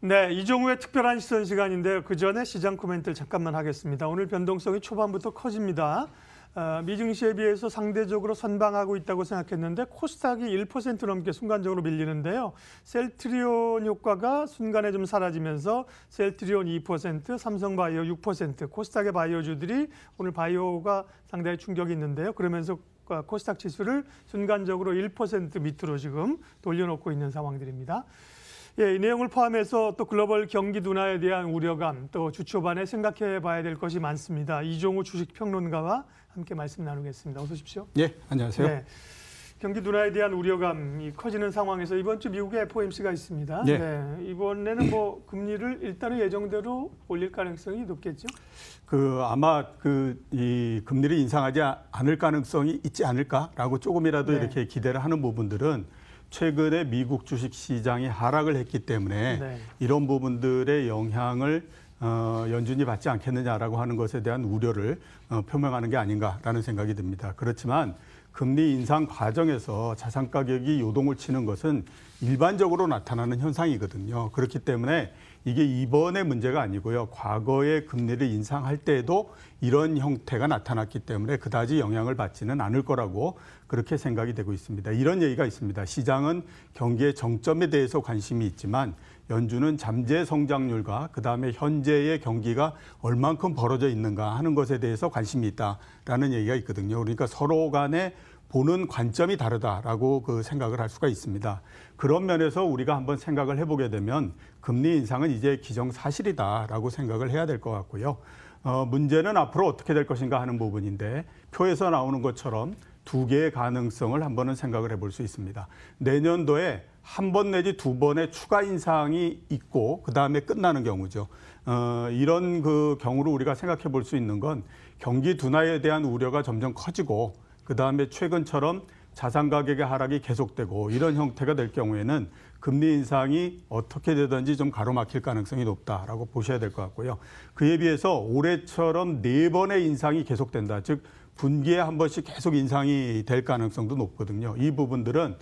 네, 이종우의 특별한 시선 시간인데요. 그 전에 시장 코멘트를 잠깐만 하겠습니다. 오늘 변동성이 초반부터 커집니다. 어, 미증시에 비해서 상대적으로 선방하고 있다고 생각했는데 코스닥이 1% 넘게 순간적으로 밀리는데요. 셀트리온 효과가 순간에 좀 사라지면서 셀트리온 2%, 삼성바이오 6%, 코스닥의 바이오주들이 오늘 바이오가 상당히 충격이 있는데요. 그러면서 코스닥 지수를 순간적으로 1% 밑으로 지금 돌려놓고 있는 상황들입니다. 예, 이 내용을 포함해서 또 글로벌 경기 둔화에 대한 우려감 또 주초반에 생각해 봐야 될 것이 많습니다. 이종우 주식평론가와 함께 말씀 나누겠습니다. 어서 오십시오. 예, 안녕하세요. 네, 경기 둔화에 대한 우려감이 커지는 상황에서 이번 주 미국의 FOMC가 있습니다. 예. 네, 이번에는 뭐 금리를 일단은 예정대로 올릴 가능성이 높겠죠? 그 아마 그 이 금리를 인상하지 않을 가능성이 있지 않을까라고 조금이라도 네. 이렇게 기대를 하는 부분들은 최근에 미국 주식 시장이 하락을 했기 때문에 네. 이런 부분들의 영향을 어, 연준이 받지 않겠느냐라고 하는 것에 대한 우려를 어, 표명하는 게 아닌가라는 생각이 듭니다. 그렇지만 금리 인상 과정에서 자산 가격이 요동을 치는 것은 일반적으로 나타나는 현상이거든요. 그렇기 때문에 이게 이번의 문제가 아니고요. 과거에 금리를 인상할 때에도 이런 형태가 나타났기 때문에 그다지 영향을 받지는 않을 거라고 그렇게 생각이 되고 있습니다. 이런 얘기가 있습니다. 시장은 경기의 정점에 대해서 관심이 있지만 연준은 잠재 성장률과 그다음에 현재의 경기가 얼만큼 벌어져 있는가 하는 것에 대해서 관심이 있다라는 얘기가 있거든요. 그러니까 서로 간에 보는 관점이 다르다라고 그 생각을 할 수가 있습니다. 그런 면에서 우리가 한번 생각을 해보게 되면 금리 인상은 이제 기정사실이다라고 생각을 해야 될 것 같고요. 어, 문제는 앞으로 어떻게 될 것인가 하는 부분인데 표에서 나오는 것처럼 두 개의 가능성을 한번은 생각을 해볼 수 있습니다. 내년도에 한 번 내지 두 번의 추가 인상이 있고 그 다음에 끝나는 경우죠. 어, 이런 그 경우를 우리가 생각해 볼 수 있는 건 경기 둔화에 대한 우려가 점점 커지고 그다음에 최근처럼 자산 가격의 하락이 계속되고 이런 형태가 될 경우에는 금리 인상이 어떻게 되든지 좀 가로막힐 가능성이 높다라고 보셔야 될 것 같고요. 그에 비해서 올해처럼 네 번의 인상이 계속된다. 즉 분기에 한 번씩 계속 인상이 될 가능성도 높거든요. 이 부분들은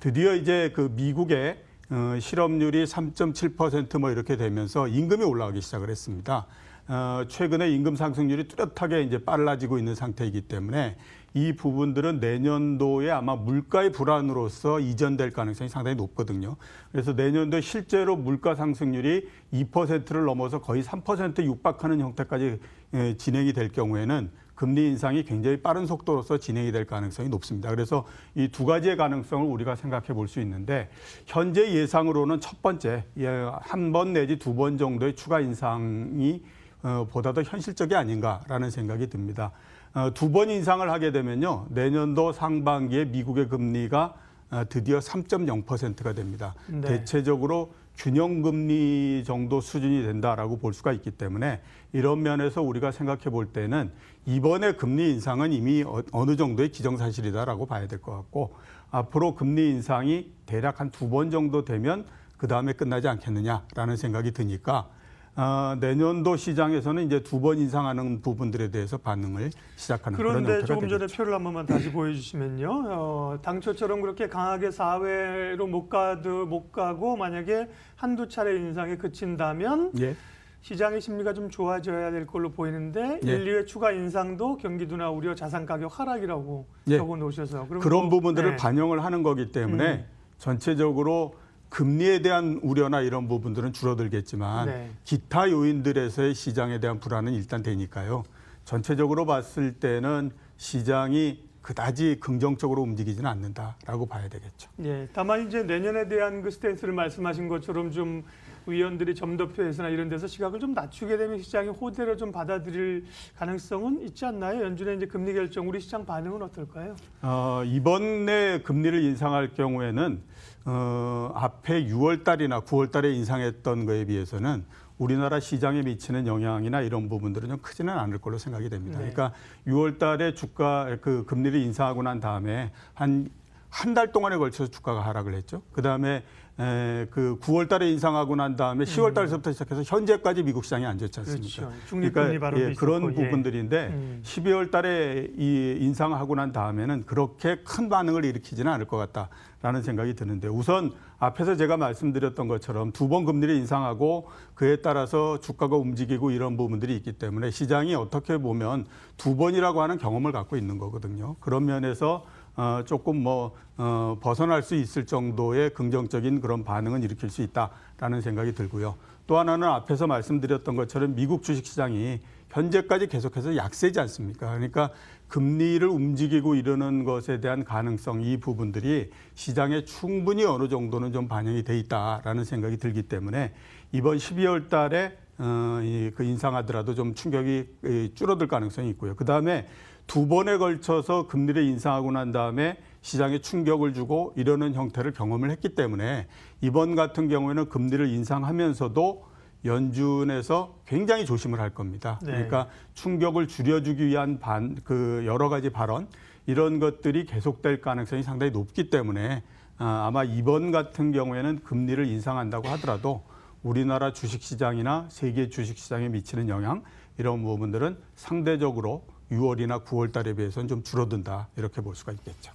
드디어 이제 그 미국의 어, 실업률이 3.7%뭐 이렇게 되면서 임금이 올라가기 시작을 했습니다. 어, 최근에 임금 상승률이 뚜렷하게 이제 빨라지고 있는 상태이기 때문에 이 부분들은 내년도에 아마 물가의 불안으로서 이전될 가능성이 상당히 높거든요. 그래서 내년도 실제로 물가 상승률이 2%를 넘어서 거의 3% 육박하는 형태까지 예, 진행이 될 경우에는 금리 인상이 굉장히 빠른 속도로서 진행이 될 가능성이 높습니다. 그래서 이 두 가지의 가능성을 우리가 생각해 볼 수 있는데 현재 예상으로는 첫 번째 예, 한 번 내지 두 번 정도의 추가 인상이 어, 보다 더 현실적이 아닌가라는 생각이 듭니다. 어, 두 번 인상을 하게 되면요. 내년도 상반기에 미국의 금리가 어, 드디어 3.0%가 됩니다. 네. 대체적으로 균형금리 정도 수준이 된다라고 볼 수가 있기 때문에 이런 면에서 우리가 생각해 볼 때는 이번에 금리 인상은 이미 어느 정도의 기정사실이다라고 봐야 될 것 같고 앞으로 금리 인상이 대략 한 두 번 정도 되면 그 다음에 끝나지 않겠느냐라는 생각이 드니까 어, 내년도 시장에서는 이제 두 번 인상하는 부분들에 대해서 반응을 시작하는 그런데 조금 되겠죠. 전에 표를 한 번만 다시 보여주시면요. 어, 당초처럼 그렇게 강하게 사회로 못 가도 못 가고 만약에 한두 차례 인상이 그친다면 예. 시장의 심리가 좀 좋아져야 될 걸로 보이는데 예. 1, 2회 추가 인상도 경기도나 우려 자산 가격 하락이라고 예. 적어 놓으셔서 그런 뭐 부분들을 네. 반영을 하는 거기 때문에 음. 전체적으로 금리에 대한 우려나 이런 부분들은 줄어들겠지만 네. 기타 요인들에서의 시장에 대한 불안은 일단 되니까요. 전체적으로 봤을 때는 시장이 그다지 긍정적으로 움직이지는 않는다라고 봐야 되겠죠. 예, 다만 이제 내년에 대한 그 스탠스를 말씀하신 것처럼 좀 의원들이 점도표에서나 이런 데서 시각을 좀 낮추게 되면 시장이 호재를좀 받아들일 가능성은 있지 않나요? 연준의 이제 금리 결정 우리 시장 반응은 어떨까요? 어, 이번에 금리를 인상할 경우에는 어, 앞에 6월 달이나 9월 달에 인상했던 거에 비해서는 우리나라 시장에 미치는 영향이나 이런 부분들은 좀 크지는 않을 걸로 생각이 됩니다. 네. 그러니까 6월 달에 주가 그 금리를 인상하고 난 다음에 한 한달 동안에 걸쳐서 주가가 하락을 했죠. 그다음에 에, 그 9월 달에 인상하고 난 다음에 10월 달서부터 시작해서 현재까지 미국 시장이 안 좋지 않습니까? 그렇죠. 그러니까 예, 그런 있었고, 예. 부분들인데 예. 음. 12월 달에 이 인상하고 난 다음에는 그렇게 큰 반응을 일으키지는 않을 것 같다라는 생각이 드는데 우선 앞에서 제가 말씀드렸던 것처럼 두 번 금리를 인상하고 그에 따라서 주가가 움직이고 이런 부분들이 있기 때문에 시장이 어떻게 보면 두 번이라고 하는 경험을 갖고 있는 거거든요. 그런 면에서 어, 조금 뭐 어, 벗어날 수 있을 정도의 긍정적인 그런 반응은 일으킬 수 있다라는 생각이 들고요. 또 하나는 앞에서 말씀드렸던 것처럼 미국 주식시장이 현재까지 계속해서 약세지 않습니까? 그러니까 금리를 움직이고 이러는 것에 대한 가능성 이 부분들이 시장에 충분히 어느 정도는 좀 반영이 돼 있다라는 생각이 들기 때문에 이번 12월 달에 어, 그 인상하더라도 좀 충격이 줄어들 가능성이 있고요. 그 다음에 두 번에 걸쳐서 금리를 인상하고 난 다음에 시장에 충격을 주고 이러는 형태를 경험을 했기 때문에 이번 같은 경우에는 금리를 인상하면서도 연준에서 굉장히 조심을 할 겁니다. 네. 그러니까 충격을 줄여주기 위한 반, 그 여러 가지 발언 이런 것들이 계속될 가능성이 상당히 높기 때문에 아, 아마 이번 같은 경우에는 금리를 인상한다고 하더라도 우리나라 주식시장이나 세계 주식시장에 미치는 영향 이런 부분들은 상대적으로 6월이나 9월 달에 비해서는 좀 줄어든다 이렇게 볼 수가 있겠죠.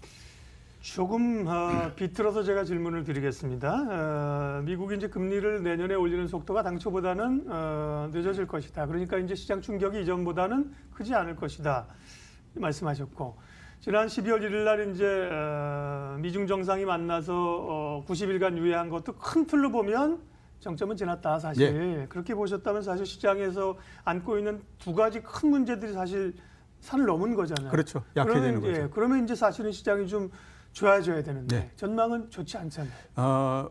조금 어, 비틀어서 제가 질문을 드리겠습니다. 어, 미국이 이제 금리를 내년에 올리는 속도가 당초보다는 어, 늦어질 것이다. 그러니까 이제 시장 충격이 이전보다는 크지 않을 것이다. 말씀하셨고 지난 12월 1일 날 이제 어, 미중 정상이 만나서 어, 90일간 유예한 것도 큰 틀로 보면 정점은 지났다 사실 예. 그렇게 보셨다면 사실 시장에서 안고 있는 두 가지 큰 문제들이 사실 산을 넘은 거잖아요. 그렇죠. 약해지는 거죠. 예, 그러면 이제 사실은 시장이 좀 좋아져야 되는데 네. 전망은 좋지 않잖아요. 어,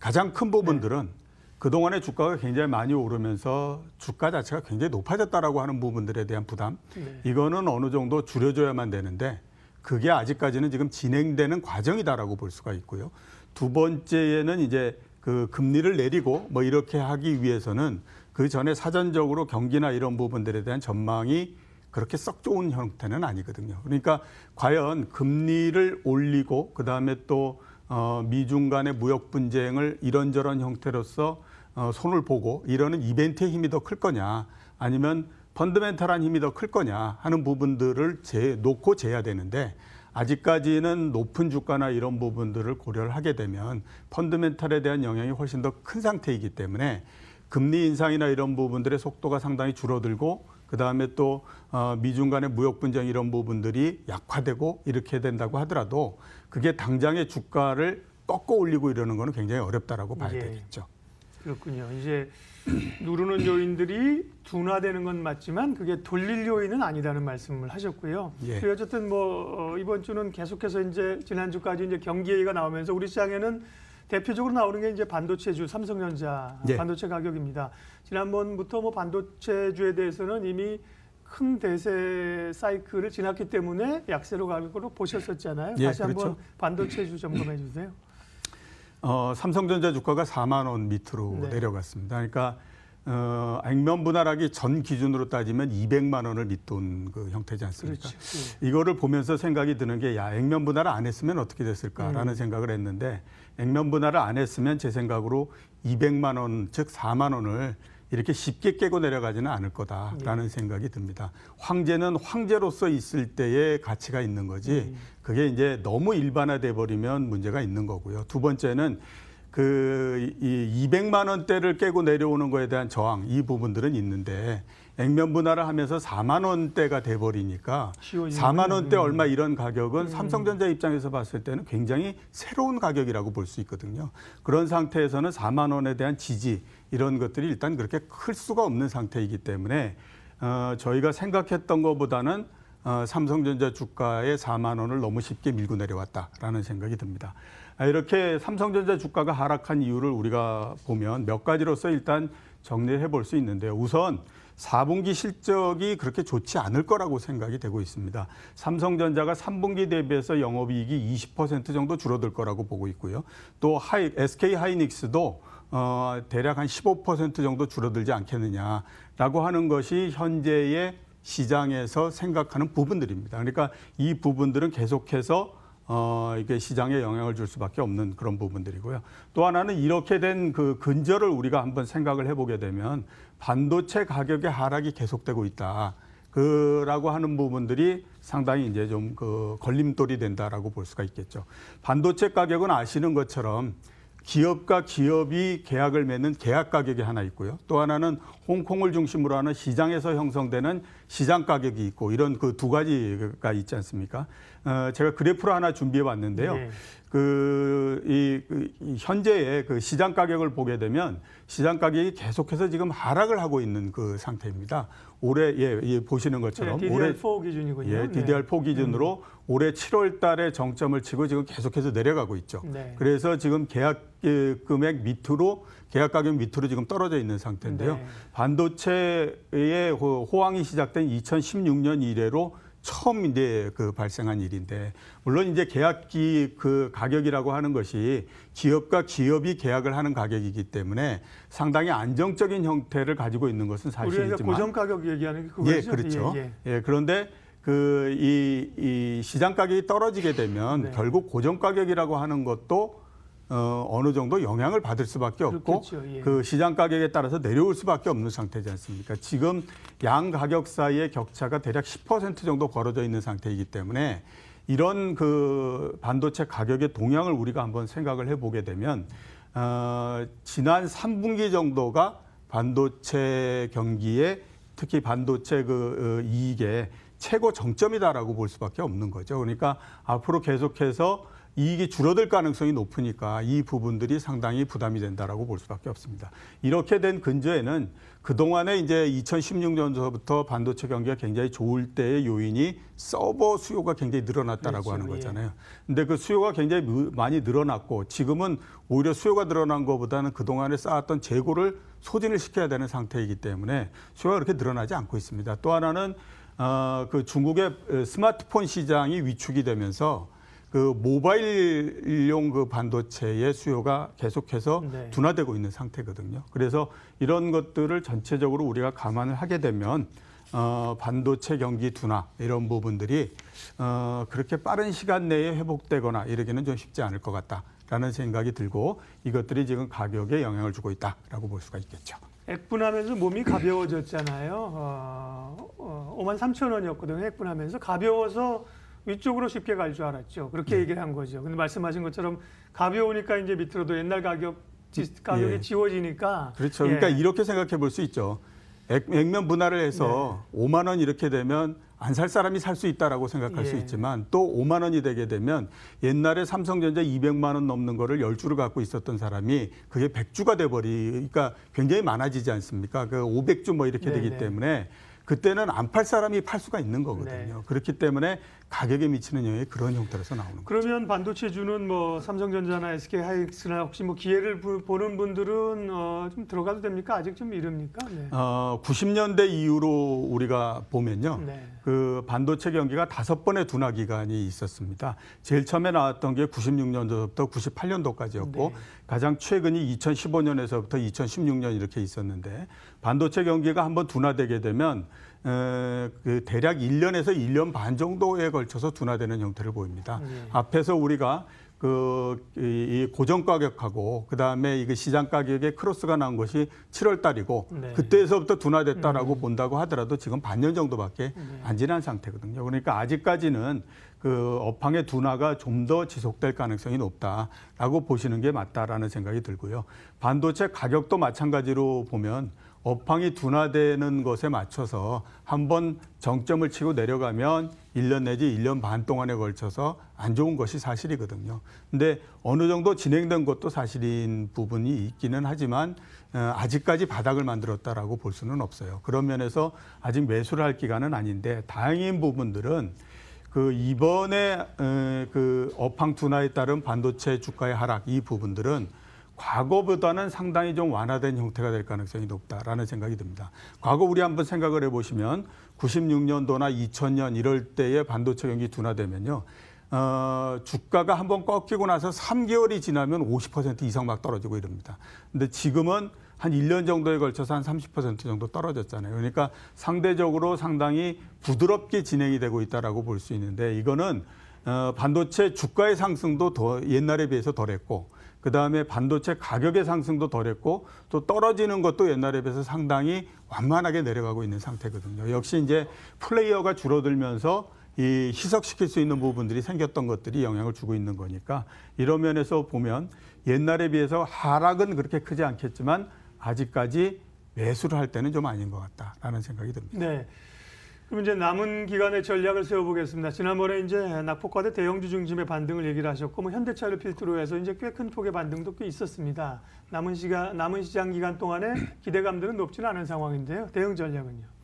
가장 큰 부분들은 네. 그동안에 주가가 굉장히 많이 오르면서 주가 자체가 굉장히 높아졌다라고 하는 부분들에 대한 부담 네. 이거는 어느 정도 줄여줘야만 되는데 그게 아직까지는 지금 진행되는 과정이다라고 볼 수가 있고요. 두 번째에는 이제 그 금리를 내리고 뭐 이렇게 하기 위해서는 그 전에 사전적으로 경기나 이런 부분들에 대한 전망이 그렇게 썩 좋은 형태는 아니거든요. 그러니까 과연 금리를 올리고 그다음에 또 어, 미중 간의 무역 분쟁을 이런저런 형태로서 어, 손을 보고 이러는 이벤트의 힘이 더 클 거냐 아니면 펀드멘탈한 힘이 더 클 거냐 하는 부분들을 재, 놓고 재야 되는데 아직까지는 높은 주가나 이런 부분들을 고려를 하게 되면 펀드멘탈에 대한 영향이 훨씬 더 큰 상태이기 때문에 금리 인상이나 이런 부분들의 속도가 상당히 줄어들고 그다음에 또 어, 미중 간의 무역 분쟁 이런 부분들이 약화되고 이렇게 된다고 하더라도 그게 당장의 주가를 꺾어 올리고 이러는 거는 굉장히 어렵다라고 봐야 예. 되겠죠. 그렇군요. 이제 누르는 요인들이 둔화되는 건 맞지만 그게 돌릴 요인은 아니다는 말씀을 하셨고요. 예. 그 어쨌든 뭐 어, 이번 주는 계속해서 이제 지난주까지 이제 경기 얘기가 나오면서 우리 시장에는 대표적으로 나오는 게 이제 반도체주 삼성전자 네. 반도체 가격입니다. 지난번부터 뭐 반도체주에 대해서는 이미 큰 대세 사이클을 지났기 때문에 약세로 가갈 거로 보셨었잖아요. 네, 다시 한번 그렇죠. 반도체주 점검해 주세요. 어, 삼성전자 주가가 4만 원 밑으로 네. 내려갔습니다. 그러니까 어, 액면 분할하기 전 기준으로 따지면 200만 원을 밑돈 그 형태지 않습니까? 그렇죠. 이거를 보면서 생각이 드는 게 야, 액면 분할을 안 했으면 어떻게 됐을까라는 음. 생각을 했는데 액면 분할을 안 했으면 제 생각으로 200만 원, 즉 4만 원을 이렇게 쉽게 깨고 내려가지는 않을 거다라는 예. 생각이 듭니다. 황제는 황제로서 있을 때의 가치가 있는 거지 음. 그게 이제 너무 일반화돼 버리면 문제가 있는 거고요. 두 번째는 그이 200만 원대를 깨고 내려오는 거에 대한 저항 이 부분들은 있는데 액면 분할을 하면서 4만 원대가 돼 버리니까 4만 원대 음. 얼마 이런 가격은 음. 삼성전자 입장에서 봤을 때는 굉장히 새로운 가격이라고 볼 수 있거든요. 그런 상태에서는 4만 원에 대한 지지 이런 것들이 일단 그렇게 클 수가 없는 상태이기 때문에 어 저희가 생각했던 것보다는 어 삼성전자 주가에 4만 원을 너무 쉽게 밀고 내려왔다라는 생각이 듭니다. 아, 이렇게 삼성전자 주가가 하락한 이유를 우리가 보면 몇 가지로서 일단 정리해 볼 수 있는데요. 우선 4분기 실적이 그렇게 좋지 않을 거라고 생각이 되고 있습니다. 삼성전자가 3분기 대비해서 영업이익이 20% 정도 줄어들 거라고 보고 있고요. 또 하이, SK 하이닉스도 어, 대략 한 15% 정도 줄어들지 않겠느냐라고 하는 것이 현재의 시장에서 생각하는 부분들입니다. 그러니까 이 부분들은 계속해서 어, 이게 시장에 영향을 줄 수밖에 없는 그런 부분들이고요. 또 하나는 이렇게 된 그 근절을 우리가 한번 생각을 해보게 되면 반도체 가격의 하락이 계속되고 있다. 그라고 하는 부분들이 상당히 이제 좀 그 걸림돌이 된다라고 볼 수가 있겠죠. 반도체 가격은 아시는 것처럼 기업과 기업이 계약을 맺는 계약 가격이 하나 있고요. 또 하나는 홍콩을 중심으로 하는 시장에서 형성되는 시장 가격이 있고 이런 그 두 가지가 있지 않습니까? 어, 제가 그래프를 하나 준비해 봤는데요 네. 그, 이, 그 현재의 그 시장 가격을 보게 되면 시장 가격이 계속해서 지금 하락을 하고 있는 그 상태입니다. 올해 예, 예 보시는 것처럼 네, 예, DDR4 올해, 기준이군요. 예, DDR4 네. 기준으로 음. 올해 7월 달에 정점을 치고 지금 계속해서 내려가고 있죠. 네. 그래서 지금 계약 예, 금액 밑으로 계약 가격 밑으로 지금 떨어져 있는 상태인데요. 네. 반도체의 호황이 시작된 2016년 이래로 처음 이제 그 발생한 일인데 물론 이제 계약기 그 가격이라고 하는 것이 기업과 기업이 계약을 하는 가격이기 때문에 상당히 안정적인 형태를 가지고 있는 것은 사실이지만 고정 가격 얘기하는 게 그거죠. 예, 그렇죠. 예, 예. 예 그런데 그 이 이 시장 가격이 떨어지게 되면 네. 결국 고정 가격이라고 하는 것도 어, 어느 정도 영향을 받을 수밖에 없고 예. 그 시장 가격에 따라서 내려올 수밖에 없는 상태지 않습니까? 지금 양 가격 사이의 격차가 대략 10% 정도 벌어져 있는 상태이기 때문에 이런 그 반도체 가격의 동향을 우리가 한번 생각을 해보게 되면 어, 지난 3분기 정도가 반도체 경기에 특히 반도체 그 어, 이익의 최고 정점이다라고 볼 수밖에 없는 거죠. 그러니까 앞으로 계속해서 이익이 줄어들 가능성이 높으니까 이 부분들이 상당히 부담이 된다라고 볼 수밖에 없습니다. 이렇게 된 근저에는 그동안에 이제 2016년서부터 반도체 경기가 굉장히 좋을 때의 요인이 서버 수요가 굉장히 늘어났다라고 그렇죠. 하는 예. 거잖아요. 근데 그 수요가 굉장히 많이 늘어났고 지금은 오히려 수요가 늘어난 것보다는 그동안에 쌓았던 재고를 소진을 시켜야 되는 상태이기 때문에 수요가 그렇게 늘어나지 않고 있습니다. 또 하나는 어, 그 중국의 스마트폰 시장이 위축이 되면서 그 모바일용 그 반도체의 수요가 계속해서 네. 둔화되고 있는 상태거든요. 그래서 이런 것들을 전체적으로 우리가 감안을 하게 되면 어, 반도체 경기 둔화 이런 부분들이 어, 그렇게 빠른 시간 내에 회복되거나 이러기는 좀 쉽지 않을 것 같다라는 생각이 들고 이것들이 지금 가격에 영향을 주고 있다라고 볼 수가 있겠죠. 액분하면서 몸이 가벼워졌잖아요. 어, 어 5만 3천 원이었거든요. 액분하면서 가벼워서 위쪽으로 쉽게 갈 줄 알았죠. 그렇게 네. 얘기를 한 거죠. 근데 말씀하신 것처럼 가벼우니까 이제 밑으로도 옛날 가격 지, 음, 가격이 예. 지워지니까 그렇죠. 예. 그러니까 이렇게 생각해 볼 수 있죠. 액, 면 분할을 해서 네. 5만 원 이렇게 되면 안 살 사람이 살 수 있다라고 생각할 예. 수 있지만 또 5만 원이 되게 되면 옛날에 삼성전자 200만 원 넘는 거를 10주를 갖고 있었던 사람이 그게 100주가 돼 버리니까 그러니까 굉장히 많아지지 않습니까? 그 500주 뭐 이렇게 네네. 되기 네. 때문에 그때는 안 팔 사람이 팔 수가 있는 거거든요. 네. 그렇기 때문에 가격에 미치는 영향이 그런 형태로서 나오는 거죠. 그러면 반도체주는 뭐 삼성전자나 SK 하이닉스나 혹시 뭐 기회를 보는 분들은 어, 좀 들어가도 됩니까? 아직 좀 이릅니까? 네. 어, 90년대 이후로 우리가 보면요. 네. 그 반도체 경기가 다섯 번의 둔화 기간이 있었습니다. 제일 처음에 나왔던 게 96년도부터 98년도까지였고 네. 가장 최근이 2015년에서부터 2016년 이렇게 있었는데 반도체 경기가 한번 둔화되게 되면 그 대략 1년에서 1년 반 정도에 걸쳐서 둔화되는 형태를 보입니다. 네. 앞에서 우리가 그이 고정 가격하고 그다음에 이거 시장 가격에 크로스가 난 것이 7월 달이고 네. 그때에서부터 둔화됐다라고 네. 본다고 하더라도 지금 반 년 정도밖에 음, 예. 안 지난 상태거든요. 그러니까 아직까지는 그 업황의 둔화가 좀 더 지속될 가능성이 높다라고 보시는 게 맞다라는 생각이 들고요. 반도체 가격도 마찬가지로 보면 업황이 둔화되는 것에 맞춰서 한번 정점을 치고 내려가면 1년 내지 1년 반 동안에 걸쳐서 안 좋은 것이 사실이거든요. 근데 어느 정도 진행된 것도 사실인 부분이 있기는 하지만 어, 아직까지 바닥을 만들었다라고 볼 수는 없어요. 그런 면에서 아직 매수를 할 기간은 아닌데 다행인 부분들은 그 이번에 그 업황 둔화에 따른 반도체 주가의 하락 이 부분들은 과거보다는 상당히 좀 완화된 형태가 될 가능성이 높다라는 생각이 듭니다. 과거 우리 한번 생각을 해보시면 96년도나 2000년 이럴 때의 반도체 경기 둔화되면요. 어, 주가가 한번 꺾이고 나서 3개월이 지나면 50% 이상 막 떨어지고 이릅니다 근데 지금은 한 1년 정도에 걸쳐서 한 30% 정도 떨어졌잖아요. 그러니까 상대적으로 상당히 부드럽게 진행이 되고 있다라고 볼 수 있는데 이거는 어, 반도체 주가의 상승도 더 옛날에 비해서 덜했고 그 다음에 반도체 가격의 상승도 덜했고 또 떨어지는 것도 옛날에 비해서 상당히 완만하게 내려가고 있는 상태거든요. 역시 이제 플레이어가 줄어들면서 이 희석시킬 수 있는 부분들이 생겼던 것들이 영향을 주고 있는 거니까 이런 면에서 보면 옛날에 비해서 하락은 그렇게 크지 않겠지만 아직까지 매수를 할 때는 좀 아닌 것 같다라는 생각이 듭니다. 네. 그럼 이제 남은 기간의 전략을 세워보겠습니다. 지난번에 이제 낙폭과대 대형주 중심의 반등을 얘기를 하셨고, 뭐 현대차를 필두로 해서 이제 꽤 큰 폭의 반등도 꽤 있었습니다. 남은 시간, 남은 시장 기간 동안에 기대감들은 높지는 않은 상황인데요. 대응 전략은요?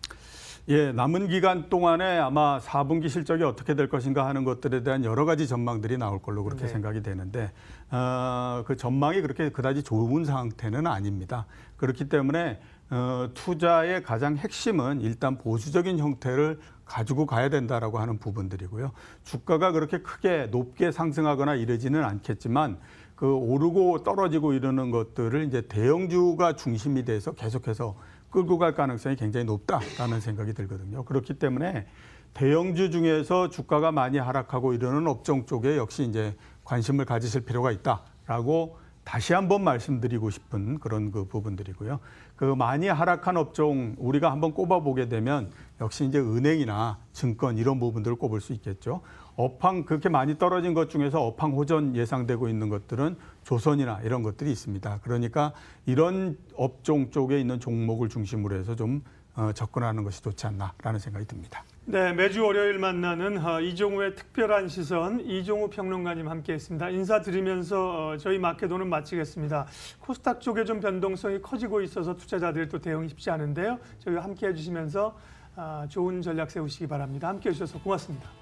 예, 남은 기간 동안에 아마 4분기 실적이 어떻게 될 것인가 하는 것들에 대한 여러 가지 전망들이 나올 걸로 그렇게 네. 생각이 되는데 어, 그 전망이 그렇게 그다지 좋은 상태는 아닙니다. 그렇기 때문에 어, 투자의 가장 핵심은 일단 보수적인 형태를 가지고 가야 된다라고 하는 부분들이고요. 주가가 그렇게 크게 높게 상승하거나 이러지는 않겠지만 그 오르고 떨어지고 이러는 것들을 이제 대형주가 중심이 돼서 계속해서 끌고 갈 가능성이 굉장히 높다라는 생각이 들거든요. 그렇기 때문에 대형주 중에서 주가가 많이 하락하고 이러는 업종 쪽에 역시 이제 관심을 가지실 필요가 있다라고 다시 한번 말씀드리고 싶은 그런 그 부분들이고요. 그 많이 하락한 업종 우리가 한번 꼽아보게 되면 역시 이제 은행이나 증권 이런 부분들을 꼽을 수 있겠죠. 업황 그렇게 많이 떨어진 것 중에서 업황 호전 예상되고 있는 것들은 조선이나 이런 것들이 있습니다. 그러니까 이런 업종 쪽에 있는 종목을 중심으로 해서 좀 어, 접근하는 것이 좋지 않나라는 생각이 듭니다. 네, 매주 월요일 만나는 어, 이종우의 특별한 시선 이종우 평론가님 함께했습니다. 인사드리면서 어, 저희 마켓도는 마치겠습니다. 코스닥 쪽에 좀 변동성이 커지고 있어서 투자자들또 대응이 쉽지 않은데요. 저희 함께해 주시면서 아, 좋은 전략 세우시기 바랍니다. 함께해 주셔서 고맙습니다.